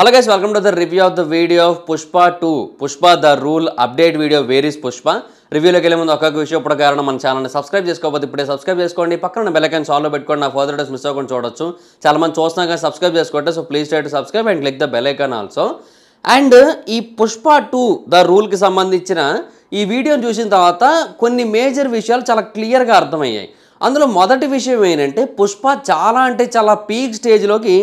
అలాగే welcome to the review of the video of Pushpa two Pushpa the rule update video వేరీస్ పుష్ప రివ్యూలోకి వెళ్ళే ముందు ఒక్కొక్క విషయం ఇప్పుడు కారణం మన ఛానల్ని సబ్స్క్రైబ్ చేసుకోకపోతే ఇప్పుడే సబ్స్క్రైబ్ చేసుకోండి పక్కన బెల్లకైన్ ఆన్లో పెట్టుకోండి నా ఫర్దర్ డేస్ మిస్ అవ్వకుండా చూడొచ్చు చాలా మంది చూస్తున్నా కానీ సబ్స్క్రైబ్ చేసుకుంటే so please tight subscribe and click the bell icon also and ఈ పుష్ప టూ ద రూల్కి సంబంధించిన ఈ వీడియోని చూసిన తర్వాత కొన్ని మేజర్ విషయాలు చాలా క్లియర్గా అర్థమయ్యాయి అందులో మొదటి విషయం ఏంటంటే పుష్ప చాలా అంటే చాలా పీక్ స్టేజ్లోకి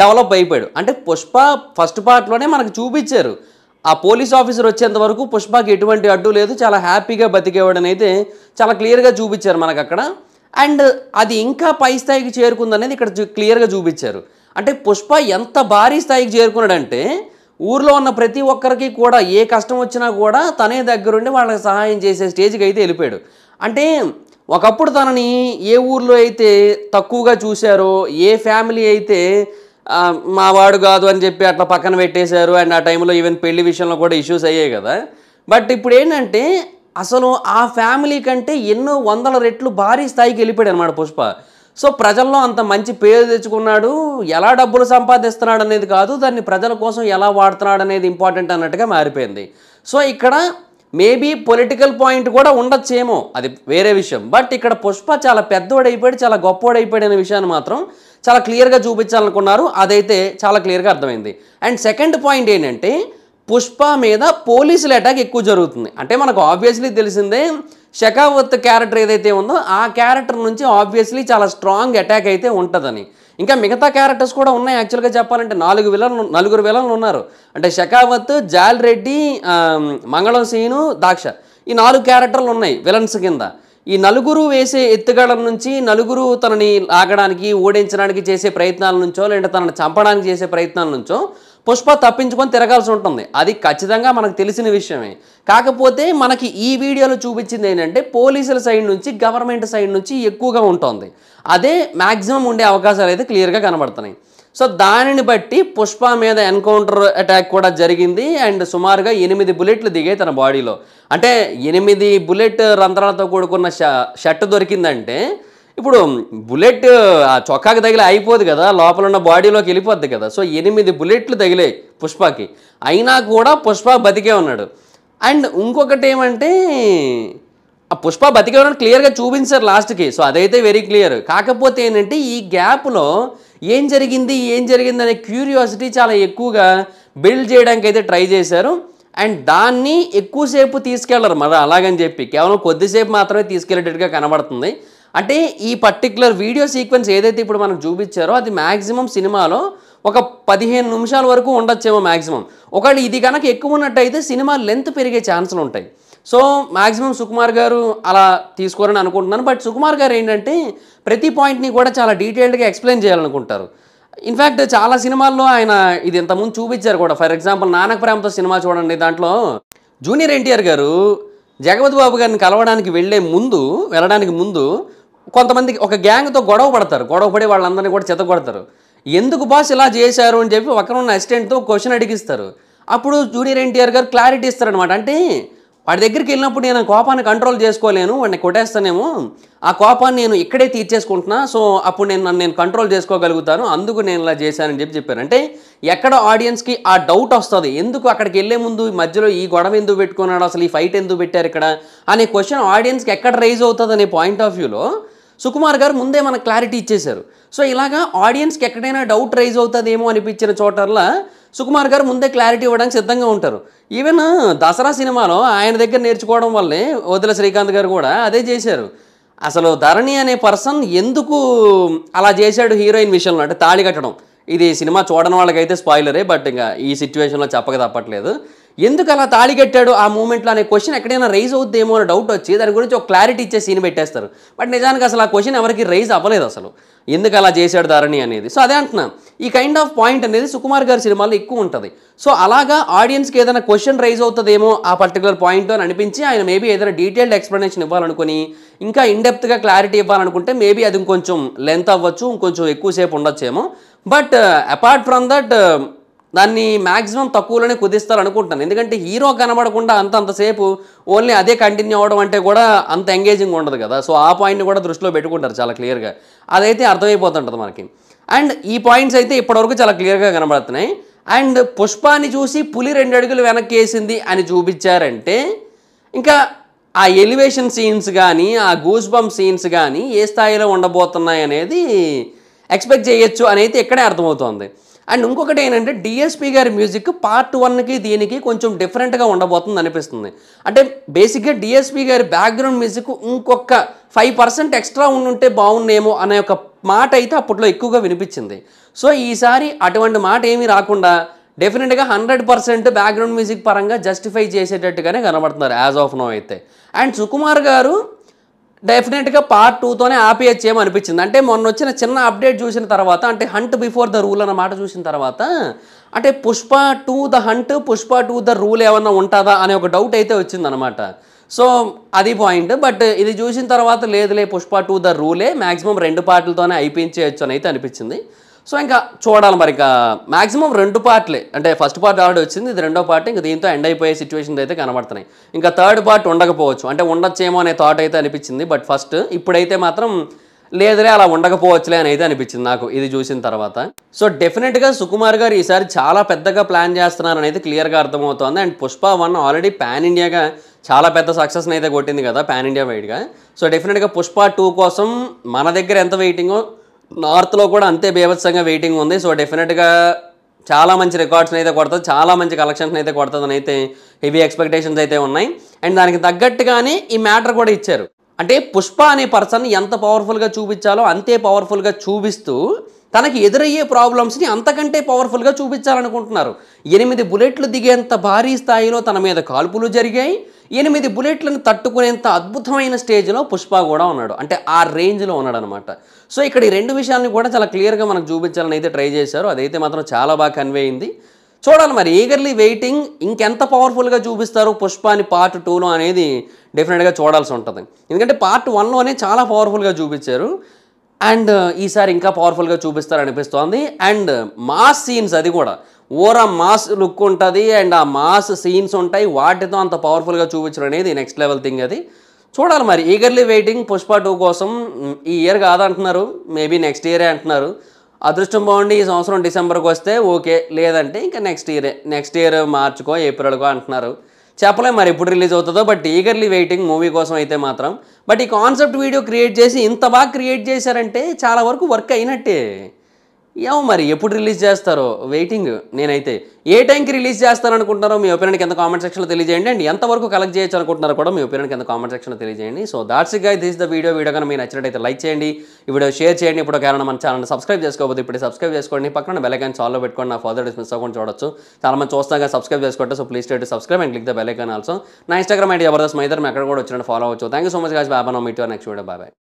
డెవలప్ అయిపోయాడు అంటే పుష్ప ఫస్ట్ పార్ట్లోనే మనకు చూపించారు ఆ పోలీస్ ఆఫీసర్ వచ్చేంత వరకు పుష్పకి ఎటువంటి అడ్డు లేదు చాలా హ్యాపీగా బతికేవాడని అయితే చాలా క్లియర్గా చూపించారు మనకు అక్కడ అండ్ అది ఇంకా పై స్థాయికి చేరుకుందనేది ఇక్కడ క్లియర్గా చూపించారు అంటే పుష్ప ఎంత భారీ స్థాయికి చేరుకున్నాడంటే ఊర్లో ఉన్న ప్రతి ఒక్కరికి కూడా ఏ కష్టం వచ్చినా కూడా తనే దగ్గరుండి వాళ్ళకి సహాయం చేసే స్టేజ్కి అయితే వెళ్ళిపోయాడు అంటే ఒకప్పుడు తనని ఏ ఊర్లో అయితే తక్కువగా చూశారో ఏ ఫ్యామిలీ అయితే మా వాడు కాదు అని చెప్పి అట్లా పక్కన పెట్టేశారు అండ్ ఆ టైంలో ఈవెన్ పెళ్లి విషయంలో కూడా ఇష్యూస్ అయ్యాయి కదా బట్ ఇప్పుడు ఏంటంటే అసలు ఆ ఫ్యామిలీ కంటే ఎన్నో వందల రెట్లు భారీ స్థాయికి వెళ్ళిపోయాడు అనమాట పుష్ప సో ప్రజల్లో అంత మంచి పేరు తెచ్చుకున్నాడు ఎలా డబ్బులు సంపాదిస్తున్నాడు అనేది కాదు దాన్ని ప్రజల కోసం ఎలా వాడుతున్నాడు అనేది ఇంపార్టెంట్ అన్నట్టుగా మారిపోయింది సో ఇక్కడ మేబీ పొలిటికల్ పాయింట్ కూడా ఉండొచ్చేమో అది వేరే విషయం బట్ ఇక్కడ పుష్ప చాలా పెద్దోడైపోయాడు చాలా గొప్పోడైపోయాడు అనే విషయాన్ని మాత్రం చాలా క్లియర్గా చూపించాలనుకున్నారు అదైతే చాలా క్లియర్గా అర్థమైంది అండ్ సెకండ్ పాయింట్ ఏంటంటే పుష్ప మీద పోలీసుల అటాక్ ఎక్కువ జరుగుతుంది అంటే మనకు ఆబ్వియస్లీ తెలిసిందే షకావత్ క్యారెక్టర్ ఏదైతే ఉందో ఆ క్యారెక్టర్ నుంచి ఆబ్వియస్లీ చాలా స్ట్రాంగ్ అటాక్ అయితే ఉంటుందని ఇంకా మిగతా క్యారెక్టర్స్ కూడా ఉన్నాయి యాక్చువల్గా చెప్పాలంటే నాలుగు విలన్లు నలుగురు విలన్లు ఉన్నారు అంటే షకావత్ జాల్ రెడ్డి మంగళం సీను దాక్ష ఈ నాలుగు క్యారెక్టర్లు ఉన్నాయి విలన్స్ కింద ఈ నలుగురు వేసే ఎత్తుగడల నుంచి నలుగురు తనని ఆగడానికి ఓడించడానికి చేసే ప్రయత్నాల నుంచో లేదంటే తనని చంపడానికి చేసే ప్రయత్నాల నుంచో పుష్ప తప్పించుకొని తిరగాల్సి ఉంటుంది అది ఖచ్చితంగా మనకు తెలిసిన విషయమే కాకపోతే మనకి ఈ వీడియోలో చూపించింది ఏంటంటే పోలీసుల సైడ్ నుంచి గవర్నమెంట్ సైడ్ నుంచి ఎక్కువగా ఉంటుంది అదే మ్యాక్సిమం ఉండే అవకాశాలు అయితే క్లియర్గా కనబడుతున్నాయి సో దానిని బట్టి పుష్ప మీద ఎన్కౌంటర్ అటాక్ కూడా జరిగింది అండ్ సుమారుగా ఎనిమిది బుల్లెట్లు దిగాయి తన బాడీలో అంటే ఎనిమిది బుల్లెట్ రంధ్రాలతో కూడుకున్న షర్ట్ దొరికిందంటే ఇప్పుడు బుల్లెట్ ఆ చొక్కాకి తగిలి అయిపోదు కదా లోపల ఉన్న బాడీలోకి వెళ్ళిపోద్ది కదా సో ఎనిమిది బుల్లెట్లు తగిలాయి పుష్పకి అయినా కూడా పుష్ప బతికే ఉన్నాడు అండ్ ఇంకొకటి ఏమంటే ఆ పుష్ప బతికే ఉన్నాడు క్లియర్గా చూపించారు లాస్ట్కి సో అదైతే వెరీ క్లియర్ కాకపోతే ఏంటంటే ఈ గ్యాప్లో ఏం జరిగింది ఏం జరిగింది అనే క్యూరియాసిటీ చాలా ఎక్కువగా బిల్డ్ చేయడానికి అయితే ట్రై చేశారు అండ్ దాన్ని ఎక్కువసేపు తీసుకెళ్లరు మరి అలాగని చెప్పి కేవలం కొద్దిసేపు మాత్రమే తీసుకెళ్లేటట్టుగా కనబడుతుంది అంటే ఈ పర్టికులర్ వీడియో సీక్వెన్స్ ఏదైతే ఇప్పుడు మనకు చూపించారో అది మ్యాక్సిమం సినిమాలో ఒక పదిహేను నిమిషాల వరకు ఉండొచ్చేమో మ్యాక్సిమం ఒకవేళ ఇది కనుక ఎక్కువ ఉన్నట్టయితే సినిమా లెంత్ పెరిగే ఛాన్సులు ఉంటాయి సో మ్యాక్సిమం సుకుమార్ గారు అలా తీసుకోరని అనుకుంటున్నాను బట్ సుకుమార్ గారు ఏంటంటే ప్రతి పాయింట్ని కూడా చాలా డీటెయిల్డ్గా ఎక్స్ప్లెయిన్ చేయాలనుకుంటారు ఇన్ఫ్యాక్ట్ చాలా సినిమాల్లో ఆయన ఇది ఇంతకుముందు చూపించారు కూడా ఫర్ ఎగ్జాంపుల్ నానక ప్రేమతో సినిమా చూడండి దాంట్లో జూనియర్ ఎన్టీఆర్ గారు జగపతి బాబు గారిని కలవడానికి వెళ్ళే ముందు వెళ్ళడానికి ముందు కొంతమంది ఒక గ్యాంగ్తో గొడవ పడతారు గొడవ పడి వాళ్ళందరినీ కూడా కొడతారు ఎందుకు బాస్ ఇలా చేశారు అని చెప్పి ఒకరు ఉన్న అసిస్టెంట్తో క్వశ్చన్ అడిగిస్తారు అప్పుడు జూనియర్ ఎన్టీఆర్ గారు క్లారిటీ ఇస్తారనమాట అంటే వాడి దగ్గరికి వెళ్ళినప్పుడు నేను కోపాన్ని కంట్రోల్ చేసుకోలేను వాడిని కొట్టేస్తానేమో ఆ కోపాన్ని నేను ఇక్కడే తీర్చేసుకుంటున్నా సో అప్పుడు నేను నన్ను నేను కంట్రోల్ చేసుకోగలుగుతాను అందుకు నేను ఇలా చేశానని చెప్పి చెప్పాను అంటే ఎక్కడ ఆడియన్స్కి ఆ డౌట్ వస్తుంది ఎందుకు అక్కడికి వెళ్ళే ముందు మధ్యలో ఈ గొడవ ఎందుకు పెట్టుకున్నాడు అసలు ఈ ఫైట్ ఎందుకు పెట్టారు ఇక్కడ అనే క్వశ్చన్ ఆడియన్స్కి ఎక్కడ రైజ్ అవుతుంది అనే పాయింట్ ఆఫ్ వ్యూలో సుకుమార్ గారు ముందే మనకు క్లారిటీ ఇచ్చేశారు సో ఇలాగా ఆడియన్స్కి ఎక్కడైనా డౌట్ రైజ్ అవుతుందేమో అనిపించిన చోటల్లా సుకుమార్ గారు ముందే క్లారిటీ ఇవ్వడానికి సిద్ధంగా ఉంటారు ఈవెన్ దసరా సినిమాలో ఆయన దగ్గర నేర్చుకోవడం వల్లే వదిల శ్రీకాంత్ గారు కూడా అదే చేశారు అసలు ధరణి అనే పర్సన్ ఎందుకు అలా చేశాడు హీరోయిన్ విషయంలో అంటే తాళి కట్టడం ఇది సినిమా చూడని వాళ్ళకైతే స్పాయిలరే బట్ ఇంకా ఈ సిచ్యువేషన్లో చెప్పక తప్పట్లేదు ఎందుకు అలా తాళి కట్టాడు ఆ మూమెంట్లో అనే క్వశ్చన్ ఎక్కడైనా రైజ్ అవుద్దేమో అనే డౌట్ వచ్చి దాని గురించి ఒక క్లారిటీ ఇచ్చే సీన్ పెట్టేస్తారు బట్ నిజానికి అసలు ఆ క్వశ్చన్ ఎవరికి రైజ్ అవ్వలేదు అసలు ఎందుకు అలా చేశాడు ధరణి అనేది సో అదే అంటున్నా ఈ కైండ్ ఆఫ్ పాయింట్ అనేది సుకుమార్ గారి సినిమాలో ఎక్కువ ఉంటుంది సో అలాగా ఆడియన్స్కి ఏదైనా క్వశ్చన్ రైజ్ అవుతుందేమో ఆ పర్టికులర్ పాయింట్ అని అనిపించి ఆయన మేబీ ఏదైనా డీటెయిల్డ్ ఎక్స్ప్లెనేషన్ ఇవ్వాలనుకుని ఇంకా ఇన్డెప్త్గా క్లారిటీ ఇవ్వాలనుకుంటే మేబీ అది ఇంకొంచెం లెంత్ అవ్వచ్చు ఇంకొంచెం ఎక్కువసేపు ఉండొచ్చేమో బట్ అపార్ట్ ఫ్రమ్ దట్ దాన్ని మ్యాక్సిమం తక్కువలోనే కుదిస్తారు అనుకుంటాను ఎందుకంటే హీరో కనబడకుండా అంత అంతసేపు ఓన్లీ అదే కంటిన్యూ అవ్వడం అంటే కూడా అంత ఎంగేజింగ్ ఉండదు కదా సో ఆ పాయింట్ని కూడా దృష్టిలో పెట్టుకుంటారు చాలా క్లియర్గా అదైతే అర్థమైపోతుంటుంది మనకి అండ్ ఈ పాయింట్స్ అయితే ఇప్పటివరకు చాలా క్లియర్గా కనబడుతున్నాయి అండ్ పుష్పాన్ని చూసి పులి రెండు అడుగులు వెనక్కి వేసింది అని చూపించారంటే ఇంకా ఆ ఎలివేషన్ సీన్స్ కానీ ఆ గూస్ బంప్ సీన్స్ కానీ ఏ స్థాయిలో ఉండబోతున్నాయి అనేది ఎక్స్పెక్ట్ చేయొచ్చు అనేది ఇక్కడే అర్థమవుతోంది అండ్ ఇంకొకటి ఏంటంటే డిఎస్పీ గారి మ్యూజిక్ పార్ట్ వన్కి దీనికి కొంచెం డిఫరెంట్గా ఉండబోతుంది అనిపిస్తుంది అంటే బేసిక్గా డిఎస్పీ గారి బ్యాక్గ్రౌండ్ మ్యూజిక్ ఇంకొక ఫైవ్ పర్సెంట్ ఎక్స్ట్రా ఉండుంటే బాగుండేమో అనే ఒక మాట అయితే అప్పట్లో ఎక్కువగా వినిపించింది సో ఈసారి అటువంటి మాట ఏమీ రాకుండా డెఫినెట్గా హండ్రెడ్ పర్సెంట్ బ్యాక్గ్రౌండ్ మ్యూజిక్ పరంగా జస్టిఫై చేసేటట్టుగానే కనబడుతున్నారు యాజ్ ఆఫ్ నో అయితే అండ్ సుకుమార్ గారు డెఫినెట్గా పార్ట్ టూతోనే ఆపేయచ్చేమో అనిపించింది అంటే మొన్న వచ్చిన చిన్న అప్డేట్ చూసిన తర్వాత అంటే హంట్ బిఫోర్ ద రూల్ అన్న మాట చూసిన తర్వాత అంటే Pushpa two the hunt Pushpa two the rule ఏమన్నా ఉంటుందా అనే ఒక డౌట్ అయితే వచ్చిందనమాట సో అది పాయింట్ బట్ ఇది చూసిన తర్వాత లేదులే పుష్ప టూ ద రూలే మ్యాక్సిమం రెండు పార్టులతోనే అయిపించేయచ్చు అని అయితే అనిపించింది సో ఇంకా చూడాలి మరి ఇంకా మాక్సిమం రెండు పార్ట్లే అంటే ఫస్ట్ పార్ట్ ఆల్రెడీ వచ్చింది ఇది రెండో పార్ట్ ఇంకా దీంతో ఎండ్ అయిపోయే సిచ్యువేషన్స్ అయితే కనబడుతున్నాయి ఇంకా థర్డ్ పార్ట్ ఉండకపోవచ్చు అంటే ఉండొచ్చేమో అనే థాట్ అయితే అనిపించింది బట్ ఫస్ట్ ఇప్పుడైతే మాత్రం లేదులే అలా ఉండకపోవచ్చులే అని అయితే అనిపించింది నాకు ఇది చూసిన తర్వాత సో డెఫినెట్గా సుకుమార్ గారు ఈసారి చాలా పెద్దగా ప్లాన్ చేస్తున్నారని అయితే క్లియర్గా అర్థమవుతోంది and Pushpa one already pan ఇండియాగా చాలా పెద్ద సక్సెస్ని అయితే కొట్టింది కదా పాన్ ఇండియా వైడ్గా సో డెఫినెట్గా పుష్ప టూ కోసం మన దగ్గర ఎంత వెయిటింగో నార్త్లో కూడా అంతే బీభత్సంగా వెయిటింగ్ ఉంది సో డెఫినెట్గా చాలా మంచి రికార్డ్స్ని అయితే కొడుతుంది చాలా మంచి కలెక్షన్స్ని అయితే కొడుతుందని అయితే హెవీ ఎక్స్పెక్టేషన్స్ అయితే ఉన్నాయి అండ్ దానికి తగ్గట్టుగానే ఈ మ్యాటర్ కూడా ఇచ్చారు అంటే పుష్ప అనే పర్సన్ ఎంత పవర్ఫుల్గా చూపించాలో అంతే పవర్ఫుల్గా చూపిస్తూ తనకి ఎదురయ్యే ప్రాబ్లమ్స్ని అంతకంటే పవర్ఫుల్గా చూపించాలనుకుంటున్నారు ఎనిమిది బుల్లెట్లు దిగేంత భారీ స్థాయిలో తన మీద కాల్పులు జరిగాయి ఎనిమిది బుల్లెట్లను తట్టుకునేంత అద్భుతమైన స్టేజ్లో పుష్ప కూడా ఉన్నాడు అంటే ఆ రేంజ్లో ఉన్నాడు అనమాట సో ఇక్కడ ఈ రెండు విషయాలను కూడా చాలా క్లియర్గా మనకు చూపించాలని అయితే ట్రై చేశారు అదైతే మాత్రం చాలా బాగా కన్వే అయింది చూడాలి మరి ఈగర్లీ వెయిటింగ్ ఇంకెంత పవర్ఫుల్గా చూపిస్తారు పుష్పాని పార్ట్ టూలో అనేది డెఫినెట్గా చూడాల్సి ఉంటుంది ఎందుకంటే పార్ట్ వన్లోనే చాలా పవర్ఫుల్గా చూపించారు అండ్ ఈసారి ఇంకా పవర్ఫుల్గా చూపిస్తారు అనిపిస్తోంది అండ్ మాస్ సీన్స్ అది కూడా ఓర మాస్ లుక్ ఉంటుంది అండ్ ఆ మాస్ సీన్స్ ఉంటాయి వాటితో అంత పవర్ఫుల్గా చూపించడం అనేది నెక్స్ట్ లెవెల్ థింగ్ అది చూడాలి మరి ఈగర్లీ వెయిటింగ్ పుష్ప టూ కోసం ఈ ఇయర్ కాదంటున్నారు మేబీ నెక్స్ట్ ఇయరే అంటున్నారు అదృష్టం బాగుండి ఈ సంవత్సరం డిసెంబర్కి వస్తే ఓకే లేదంటే ఇంకా నెక్స్ట్ ఇయరే నెక్స్ట్ ఇయర్ మార్చుకో ఏప్రిల్కో అంటున్నారు చెప్పలేము మరి ఎప్పుడు రిలీజ్ అవుతుందో బట్ ఈగర్లీ వెయిటింగ్ మూవీ కోసం అయితే మాత్రం బట్ ఈ కాన్సెప్ట్ వీడియో క్రియేట్ చేసి ఇంత బాగా క్రియేట్ చేశారంటే చాలా వరకు వర్క్ అయినట్టే ఏమో మరి ఎప్పుడు రిలీజ్ చేస్తారో వెయిటింగ్ నేనైతే ఏ టైంకి రిలీజ్ చేస్తారనుకుంటున్నారో మీ ఒపీనియన్ కింద కామెంట్ సెక్షన్లో తెలియజేయండి అండ్ ఎంతవరకు కలెక్ట్ చేయొచ్చు అనుకుంటున్నారో కూడా మీ ఒపీనియన్ కింద కామెంట్ సెక్షన్లో తెలియజేయండి so that's guys this the video video కనుక మీకు అయితే లైక్ చేయండి వీడియో షేర్ చేయండి ఇప్పుడు కారణం మన ఛానల్ సబ్స్క్రైబ్ చేసుకోకపోతే ఇప్పుడు సబ్స్క్రైబ్ చేసుకోండి పక్కన బెలైకాన్ చాలా పెట్టుకోండి నా ఫర్దర్ మిస్ అవ్వకుండా చూడొచ్చు చాలా మంది చూస్తాగా సబ్స్క్రైబ్ చేసుకోవచ్చు so please tight subscribe and click the bell icon also నా ఇన్స్టాగ్రామ్ ఐడి జబర్దస్త్ మైదర్ అక్కడ కూడా వచ్చినట్టు ఫాలో అవచ్చు thank you so much guys బాబా నా మీట్ నెక్స్ట్ వీడియో బాయ్